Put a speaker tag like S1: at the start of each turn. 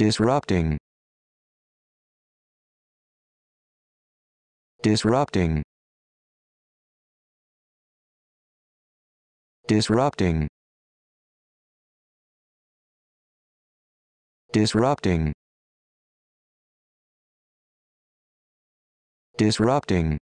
S1: disrupting disrupting disrupting disrupting disrupting